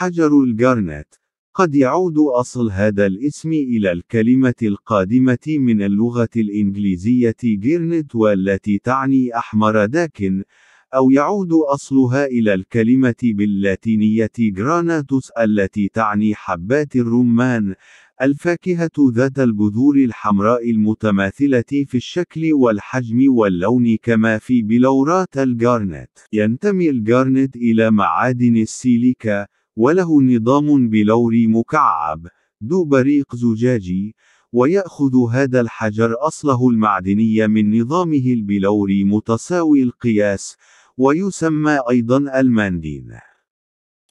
حجر الجرنت قد يعود أصل هذا الاسم إلى الكلمة القادمة من اللغة الإنجليزية جيرنت والتي تعني أحمر داكن، أو يعود أصلها إلى الكلمة باللاتينية جراناتوس التي تعني حبات الرمان، الفاكهة ذات البذور الحمراء المتماثلة في الشكل والحجم واللون كما في بلورات الجارنت. ينتمي الجارنت إلى معادن السيليكا، وله نظام بلوري مكعب ذو بريق زجاجي ويأخذ هذا الحجر أصله المعدني من نظامه البلوري متساوي القياس ويسمى أيضا الماندين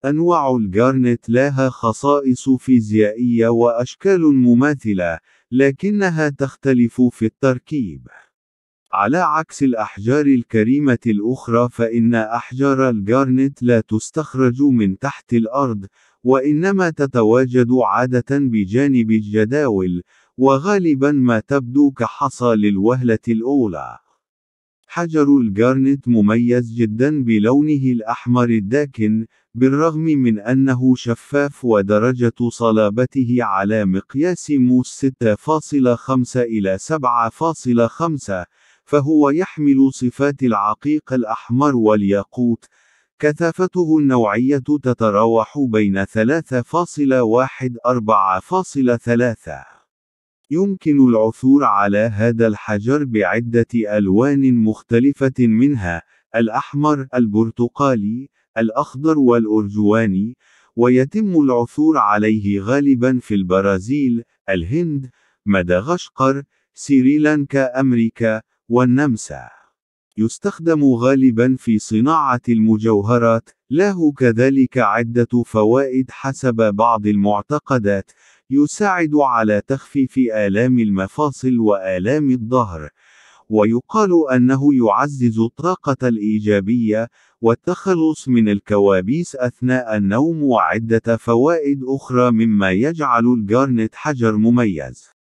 أنواع الجارنت لها خصائص فيزيائية وأشكال مماثلة لكنها تختلف في التركيب على عكس الأحجار الكريمة الأخرى فإن أحجار الجارنت لا تستخرج من تحت الأرض، وإنما تتواجد عادة بجانب الجداول، وغالبا ما تبدو كحصى للوهلة الأولى. حجر الجارنت مميز جدا بلونه الأحمر الداكن، بالرغم من أنه شفاف ودرجة صلابته على مقياس موس 6.5 إلى 7.5 فهو يحمل صفات العقيق الأحمر والياقوت كثافته النوعية تتراوح بين 3.1-4.3 يمكن العثور على هذا الحجر بعدة ألوان مختلفة منها الأحمر، البرتقالي، الأخضر والأرجواني، ويتم العثور عليه غالبا في البرازيل، الهند، مدغشقر، سريلانكا، أمريكا، والنمسا يستخدم غالبا في صناعة المجوهرات، له كذلك عدة فوائد حسب بعض المعتقدات، يساعد على تخفيف آلام المفاصل وآلام الظهر، ويقال أنه يعزز الطاقة الإيجابية، والتخلص من الكوابيس أثناء النوم وعدة فوائد أخرى مما يجعل الجارنت حجر مميز.